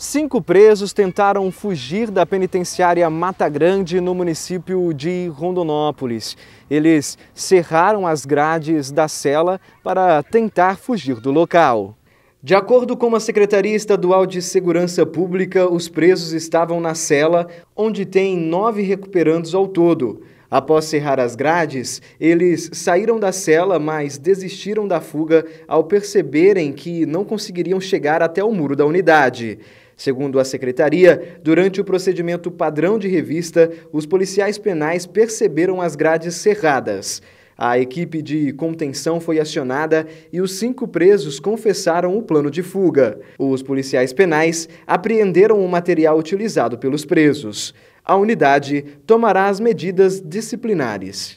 Cinco presos tentaram fugir da penitenciária Mata Grande, no município de Rondonópolis. Eles cerraram as grades da cela para tentar fugir do local. De acordo com a Secretaria Estadual de Segurança Pública, os presos estavam na cela, onde tem nove recuperandos ao todo. Após cerrar as grades, eles saíram da cela, mas desistiram da fuga ao perceberem que não conseguiriam chegar até o muro da unidade. Segundo a secretaria, durante o procedimento padrão de revista, os policiais penais perceberam as grades cerradas. A equipe de contenção foi acionada e os cinco presos confessaram o plano de fuga. Os policiais penais apreenderam o material utilizado pelos presos a unidade tomará as medidas disciplinares